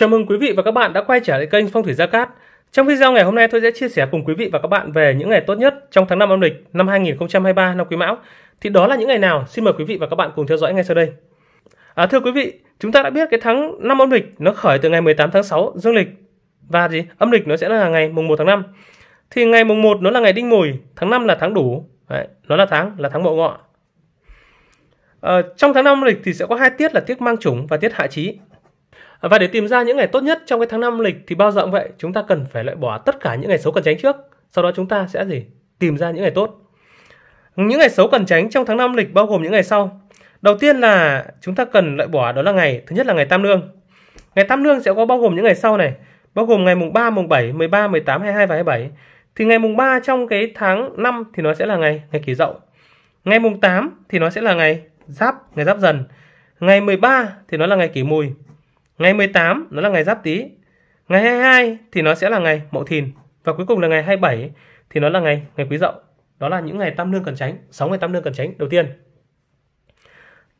Chào mừng quý vị và các bạn đã quay trở lại kênh Phong thủy Gia Cát. Trong video ngày hôm nay tôi sẽ chia sẻ cùng quý vị và các bạn về những ngày tốt nhất trong tháng 5 âm lịch năm 2023 năm Quý Mão. Thì đó là những ngày nào? Xin mời quý vị và các bạn cùng theo dõi ngay sau đây. À, thưa quý vị, chúng ta đã biết cái tháng 5 âm lịch nó khởi từ ngày 18 tháng 6 dương lịch và gì? Âm lịch nó sẽ là ngày mùng 1 tháng 5. Thì ngày mùng 1 nó là ngày đinh mùi, tháng 5 là tháng đủ. Đấy, nó là tháng là tháng mậu ngọ. À, trong tháng 5 âm lịch thì sẽ có hai tiết là tiết mang chủng và tiết hạ chí và để tìm ra những ngày tốt nhất trong cái tháng năm lịch thì bao giờ cũng vậy, chúng ta cần phải loại bỏ tất cả những ngày xấu cần tránh trước. Sau đó chúng ta sẽ gì? Tìm ra những ngày tốt. Những ngày xấu cần tránh trong tháng năm lịch bao gồm những ngày sau. Đầu tiên là chúng ta cần loại bỏ đó là ngày thứ nhất là ngày tam lương. Ngày tam lương sẽ có bao gồm những ngày sau này, bao gồm ngày mùng 3, mùng 7, 13, 18, 22 và 27. Thì ngày mùng 3 trong cái tháng 5 thì nó sẽ là ngày ngày kỷ dậu. Ngày mùng 8 thì nó sẽ là ngày giáp, ngày giáp dần. Ngày 13 thì nó là ngày kỷ mùi. Ngày 18 nó là ngày Giáp Tý. Ngày 22 thì nó sẽ là ngày Mậu Thìn và cuối cùng là ngày 27 thì nó là ngày ngày Quý Dậu. Đó là những ngày tam lương cần tránh, 6 ngày tam lương cần tránh đầu tiên.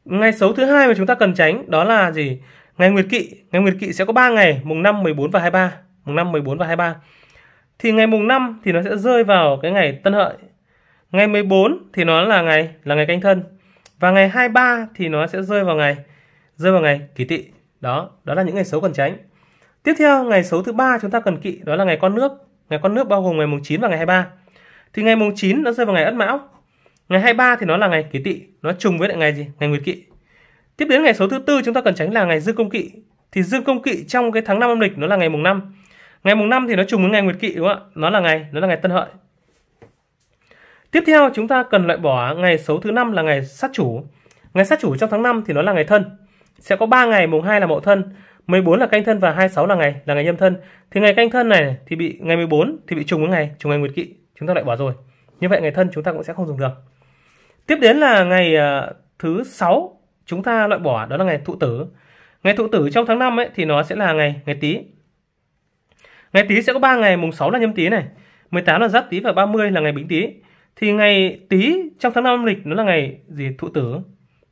Ngày xấu thứ hai mà chúng ta cần tránh đó là gì? Ngày Nguyệt Kỵ, ngày Nguyệt Kỵ sẽ có 3 ngày, mùng 5, 14 và 23, mùng 5, 14 và 23. Thì ngày mùng 5 thì nó sẽ rơi vào cái ngày Tân Hợi. Ngày 14 thì nó là ngày là ngày Canh Thân và ngày 23 thì nó sẽ rơi vào ngày rơi vào ngày Kỷ Tỵ đó đó là những ngày xấu cần tránh tiếp theo ngày xấu thứ ba chúng ta cần kỵ đó là ngày con nước ngày con nước bao gồm ngày mùng 9 và ngày 23 thì ngày mùng 9 nó rơi vào ngày ất mão ngày 23 thì nó là ngày kỷ tỵ nó trùng với lại ngày gì ngày nguyệt kỵ tiếp đến ngày số thứ tư chúng ta cần tránh là ngày dương công kỵ thì dương công kỵ trong cái tháng năm âm lịch nó là ngày mùng 5 ngày mùng 5 thì nó trùng với ngày nguyệt kỵ đúng không ạ nó là ngày nó là ngày tân hợi tiếp theo chúng ta cần loại bỏ ngày xấu thứ năm là ngày sát chủ ngày sát chủ trong tháng 5 thì nó là ngày thân sẽ có 3 ngày mùng 2 là mậu thân 14 là canh thân và 26 là ngày là ngày nhâm thân thì ngày canh thân này thì bị ngày 14 thì bị trùng với ngày trùng ngày nguyệt kỵ chúng ta lại bỏ rồi như vậy ngày thân chúng ta cũng sẽ không dùng được tiếp đến là ngày à, thứ 6 chúng ta loại bỏ đó là ngày thụ tử ngày thụ tử trong tháng 5 ấy thì nó sẽ là ngày ngày tý ngày tý sẽ có 3 ngày mùng 6 là nhâm tý này 18 là giáp tý và 30 là ngày bính tý thì ngày tý trong tháng 5 lịch nó là ngày gì thụ tử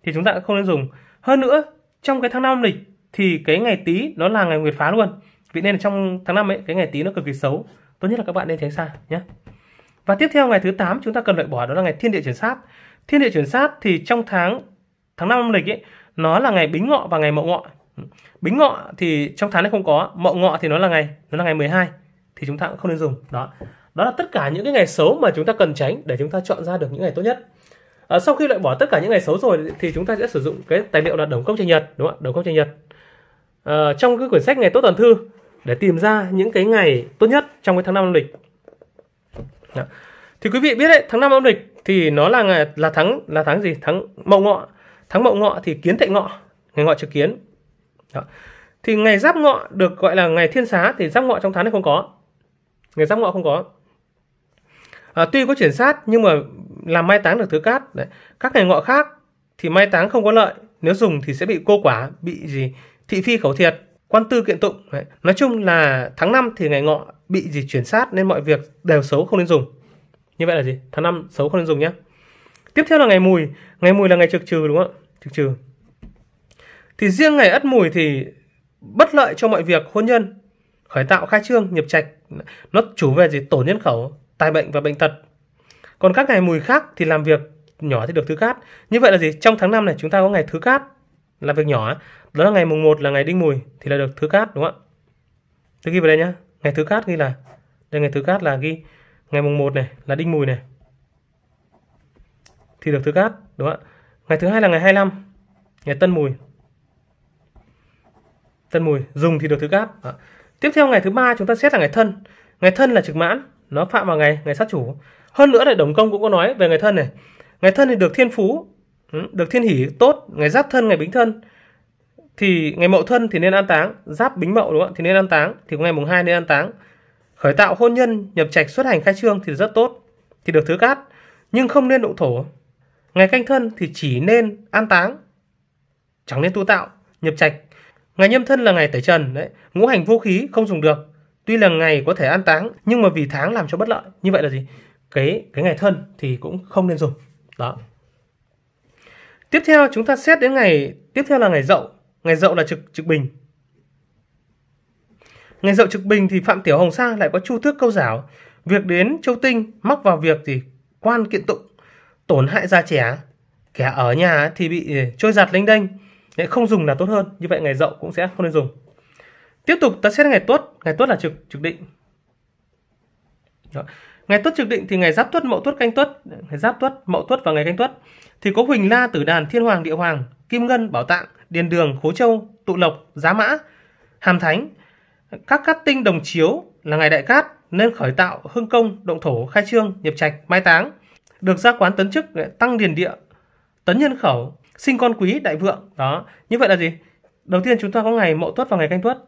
thì chúng ta cũng không nên dùng hơn nữa trong cái tháng năm lịch thì cái ngày tí nó là ngày nguyệt phá luôn vì nên là trong tháng năm ấy cái ngày tí nó cực kỳ xấu tốt nhất là các bạn nên tránh xa nhé và tiếp theo ngày thứ 8 chúng ta cần loại bỏ đó là ngày thiên địa chuyển sát thiên địa chuyển sát thì trong tháng tháng năm âm lịch ấy nó là ngày bính ngọ và ngày mậu ngọ bính ngọ thì trong tháng này không có mậu ngọ thì nó là ngày nó là ngày 12 thì chúng ta cũng không nên dùng đó đó là tất cả những cái ngày xấu mà chúng ta cần tránh để chúng ta chọn ra được những ngày tốt nhất à, sau khi loại bỏ tất cả những ngày xấu rồi thì chúng ta sẽ sử dụng cái tài liệu là đồng công trình nhật đúng không ạ đồng công trình nhật à, trong cái quyển sách ngày tốt toàn thư để tìm ra những cái ngày tốt nhất trong cái tháng năm âm lịch Đó. thì quý vị biết đấy tháng năm âm lịch thì nó là ngày là tháng là tháng gì tháng mậu ngọ tháng mậu ngọ thì kiến thệ ngọ ngày ngọ trực kiến Đó. thì ngày giáp ngọ được gọi là ngày thiên xá thì giáp ngọ trong tháng này không có ngày giáp ngọ không có à, tuy có chuyển sát nhưng mà làm mai táng được thứ cát đấy. các ngày ngọ khác thì mai táng không có lợi nếu dùng thì sẽ bị cô quả bị gì thị phi khẩu thiệt quan tư kiện tụng đấy. nói chung là tháng 5 thì ngày ngọ bị gì chuyển sát nên mọi việc đều xấu không nên dùng như vậy là gì tháng 5 xấu không nên dùng nhé tiếp theo là ngày mùi ngày mùi là ngày trực trừ đúng không trực trừ thì riêng ngày ất mùi thì bất lợi cho mọi việc hôn nhân khởi tạo khai trương nhập trạch nó chủ về gì tổ nhân khẩu tài bệnh và bệnh tật còn các ngày mùi khác thì làm việc nhỏ thì được thứ cát. Như vậy là gì? Trong tháng 5 này chúng ta có ngày thứ cát làm việc nhỏ. Đó là ngày mùng 1 là ngày đinh mùi thì là được thứ cát đúng không ạ? Tôi ghi vào đây nhá. Ngày thứ cát ghi là đây ngày thứ cát là ghi ngày mùng 1 này là đinh mùi này. Thì được thứ cát đúng không ạ? Ngày thứ hai là ngày 25 ngày tân mùi. Tân mùi dùng thì được thứ cát. Đó. Tiếp theo ngày thứ ba chúng ta xét là ngày thân. Ngày thân là trực mãn, nó phạm vào ngày ngày sát chủ hơn nữa thì đồng công cũng có nói về ngày thân này ngày thân thì được thiên phú ừ, được thiên hỷ tốt ngày giáp thân ngày bính thân thì ngày mậu thân thì nên an táng giáp bính mậu đúng không thì nên an táng thì ngày mùng 2 nên an táng khởi tạo hôn nhân nhập trạch xuất hành khai trương thì rất tốt thì được thứ cát nhưng không nên động thổ ngày canh thân thì chỉ nên an táng chẳng nên tu tạo nhập trạch ngày nhâm thân là ngày tẩy trần đấy ngũ hành vô khí không dùng được tuy là ngày có thể an táng nhưng mà vì tháng làm cho bất lợi như vậy là gì cái cái ngày thân thì cũng không nên dùng đó tiếp theo chúng ta xét đến ngày tiếp theo là ngày dậu ngày dậu là trực trực bình ngày dậu trực bình thì phạm tiểu hồng sa lại có chu tước câu giảo việc đến châu tinh mắc vào việc thì quan kiện tụng tổn hại gia trẻ kẻ ở nhà thì bị ờ, trôi giặt lênh đênh Đấy, không dùng là tốt hơn như vậy ngày dậu cũng sẽ không nên dùng tiếp tục ta xét ngày tuất ngày tuất là trực trực định ngày tuất trực định thì ngày giáp tuất mậu tuất canh tuất ngày giáp tuất mậu tuất và ngày canh tuất thì có huỳnh la tử đàn thiên hoàng địa hoàng kim ngân bảo tạng điền đường khố châu tụ lộc giá mã hàm thánh các cát tinh đồng chiếu là ngày đại cát nên khởi tạo hưng công động thổ khai trương nhập trạch mai táng được gia quán tấn chức tăng điền địa tấn nhân khẩu sinh con quý đại vượng đó như vậy là gì đầu tiên chúng ta có ngày mậu tuất và ngày canh tuất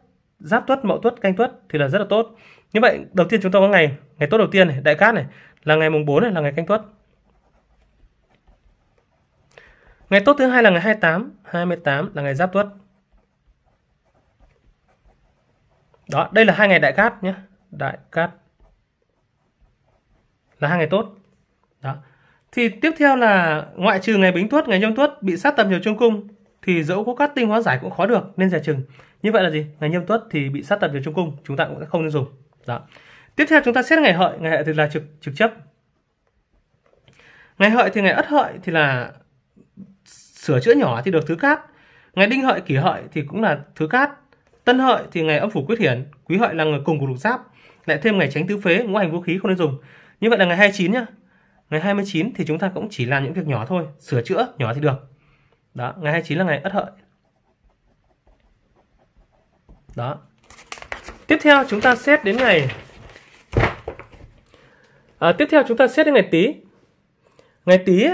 giáp tuất mậu tuất canh tuất thì là rất là tốt như vậy đầu tiên chúng ta có ngày ngày tốt đầu tiên này, đại cát này là ngày mùng 4 này là ngày canh tuất ngày tốt thứ hai là ngày 28 28 là ngày giáp tuất đó đây là hai ngày đại cát nhé đại cát là hai ngày tốt đó thì tiếp theo là ngoại trừ ngày bính tuất ngày nhâm tuất bị sát tập nhiều trung cung thì dẫu có cắt tinh hóa giải cũng khó được nên dè chừng như vậy là gì ngày nhâm tuất thì bị sát tập về trung cung chúng ta cũng không nên dùng đó. Dạ. tiếp theo chúng ta xét ngày hợi ngày hợi thì là trực trực chấp ngày hợi thì ngày ất hợi thì là sửa chữa nhỏ thì được thứ cát ngày đinh hợi kỷ hợi thì cũng là thứ cát tân hợi thì ngày âm phủ quyết hiển quý hợi là người cùng của lục giáp lại thêm ngày tránh tứ phế ngũ hành vũ khí không nên dùng như vậy là ngày 29 nhá ngày 29 thì chúng ta cũng chỉ làm những việc nhỏ thôi sửa chữa nhỏ thì được đó ngày 29 là ngày ất hợi đó tiếp theo chúng ta xét đến ngày à, tiếp theo chúng ta xét đến ngày tý ngày tý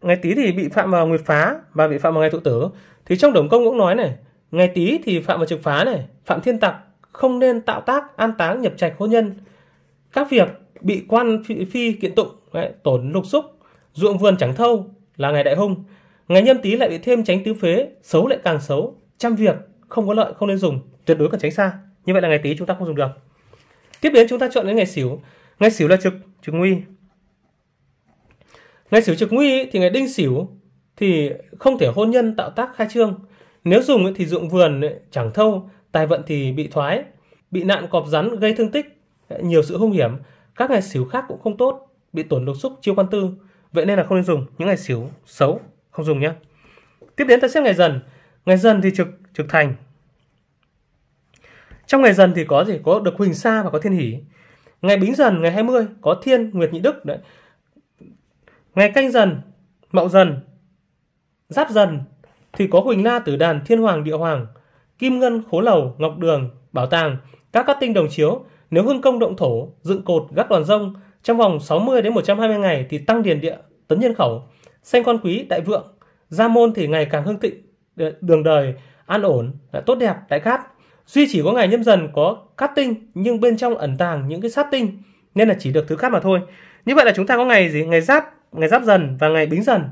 ngày tý thì bị phạm vào nguyệt phá và bị phạm vào ngày thụ tử thì trong đồng công cũng nói này ngày tý thì phạm vào trực phá này phạm thiên tặc không nên tạo tác an táng nhập trạch hôn nhân các việc bị quan phi, phi kiện tụng tổn lục xúc ruộng vườn chẳng thâu là ngày đại hung Ngày nhâm tý lại bị thêm tránh tứ phế, xấu lại càng xấu, trăm việc, không có lợi không nên dùng, tuyệt đối cần tránh xa. Như vậy là ngày tý chúng ta không dùng được. Tiếp đến chúng ta chọn đến ngày xỉu. Ngày xỉu là trực, trực nguy. Ngày xỉu trực nguy thì ngày đinh xỉu thì không thể hôn nhân tạo tác khai trương. Nếu dùng thì dụng vườn chẳng thâu, tài vận thì bị thoái, bị nạn cọp rắn gây thương tích, nhiều sự hung hiểm. Các ngày xỉu khác cũng không tốt, bị tổn lục xúc chiêu quan tư. Vậy nên là không nên dùng những ngày xỉu xấu không dùng nhé tiếp đến ta xếp ngày dần ngày dần thì trực trực thành trong ngày dần thì có gì có được huỳnh sa và có thiên hỷ ngày bính dần ngày 20 có thiên nguyệt nhị đức đấy ngày canh dần mậu dần giáp dần thì có huỳnh la tử đàn thiên hoàng địa hoàng kim ngân khố lầu ngọc đường bảo tàng các các tinh đồng chiếu nếu hưng công động thổ dựng cột gác đoàn rông trong vòng 60 đến 120 ngày thì tăng điền địa tấn nhân khẩu xanh con quý đại vượng, gia môn thì ngày càng hưng thịnh, đường đời an ổn, tốt đẹp, đại cát. Duy chỉ có ngày nhâm dần có cát tinh nhưng bên trong ẩn tàng những cái sát tinh nên là chỉ được thứ cát mà thôi. Như vậy là chúng ta có ngày gì? Ngày giáp, ngày giáp dần và ngày bính dần.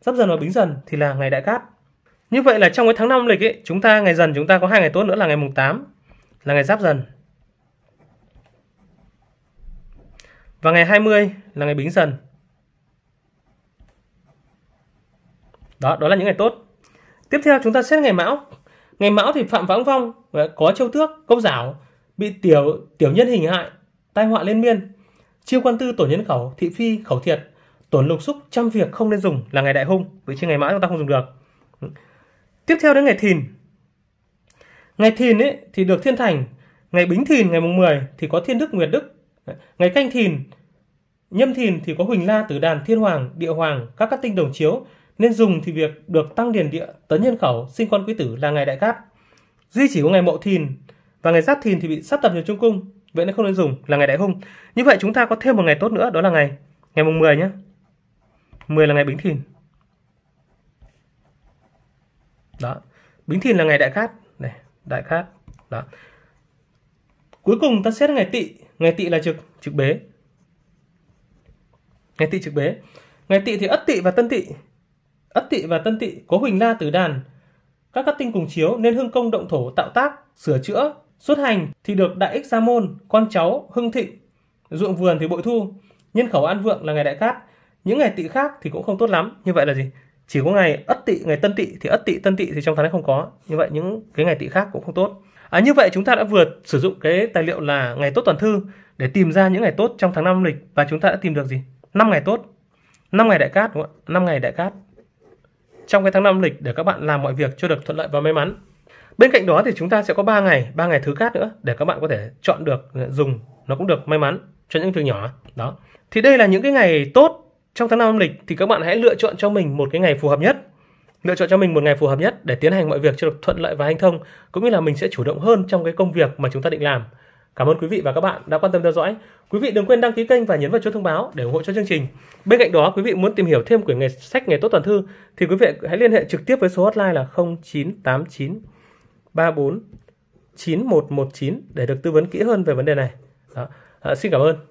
Giáp dần và bính dần thì là ngày đại cát. Như vậy là trong cái tháng năm lịch ấy, chúng ta ngày dần chúng ta có hai ngày tốt nữa là ngày mùng 8 là ngày giáp dần. Và ngày 20 là ngày bính dần. đó đó là những ngày tốt tiếp theo chúng ta xét ngày mão ngày mão thì phạm vãng phong có châu tước câu giảo bị tiểu tiểu nhân hình hại tai họa liên miên chiêu quan tư tổ nhân khẩu thị phi khẩu thiệt tổn lục xúc trăm việc không nên dùng là ngày đại hung vì trên ngày mão chúng ta không dùng được tiếp theo đến ngày thìn ngày thìn ấy thì được thiên thành ngày bính thìn ngày mùng 10 thì có thiên đức nguyệt đức ngày canh thìn nhâm thìn thì có huỳnh la tử đàn thiên hoàng địa hoàng các các tinh đồng chiếu nên dùng thì việc được tăng điền địa tấn nhân khẩu sinh con quý tử là ngày đại cát. Duy chỉ có ngày mậu thìn và ngày giáp thìn thì bị sát tập nhập trung cung, vậy nên không nên dùng là ngày đại hung. Như vậy chúng ta có thêm một ngày tốt nữa đó là ngày ngày mùng 10 nhé. 10 là ngày bính thìn. Đó. Bính thìn là ngày đại cát này, đại cát. Đó. Cuối cùng ta xét ngày tỵ, ngày tỵ là trực trực bế. Ngày tỵ trực bế. Ngày tỵ thì ất tỵ và tân tỵ Ất Tỵ và Tân Tỵ có Huỳnh La tứ đàn. Các cát tinh cùng chiếu nên hưng công động thổ tạo tác, sửa chữa, xuất hành thì được đại ích gia môn, con cháu, hưng thịnh. Ruộng vườn thì bội thu, nhân khẩu an vượng là ngày đại cát. Những ngày tỵ khác thì cũng không tốt lắm. Như vậy là gì? Chỉ có ngày Ất Tỵ, ngày Tân Tỵ thì Ất Tỵ, Tân Tỵ thì trong tháng này không có. Như vậy những cái ngày tỵ khác cũng không tốt. À, như vậy chúng ta đã vừa sử dụng cái tài liệu là ngày tốt toàn thư để tìm ra những ngày tốt trong tháng năm lịch và chúng ta đã tìm được gì? năm ngày tốt. năm ngày đại cát đúng không ạ? 5 ngày đại cát trong cái tháng năm lịch để các bạn làm mọi việc cho được thuận lợi và may mắn. Bên cạnh đó thì chúng ta sẽ có 3 ngày, 3 ngày thứ khác nữa để các bạn có thể chọn được ờ, dùng nó cũng được may mắn cho những việc nhỏ. Đó. Thì đây là những cái ngày tốt trong tháng năm âm lịch thì các bạn hãy lựa chọn cho mình một cái ngày phù hợp nhất. Lựa chọn cho mình một ngày phù hợp nhất để tiến hành mọi việc cho được thuận lợi và hanh thông cũng như là mình sẽ chủ động hơn trong cái công việc mà chúng ta định làm. Cảm ơn quý vị và các bạn đã quan tâm theo dõi. Quý vị đừng quên đăng ký kênh và nhấn vào chuông thông báo để ủng hộ cho chương trình. Bên cạnh đó, quý vị muốn tìm hiểu thêm quyển nghề sách nghề tốt toàn thư thì quý vị hãy liên hệ trực tiếp với số hotline là 0989 34 9119 để được tư vấn kỹ hơn về vấn đề này. Đó. À, xin cảm ơn.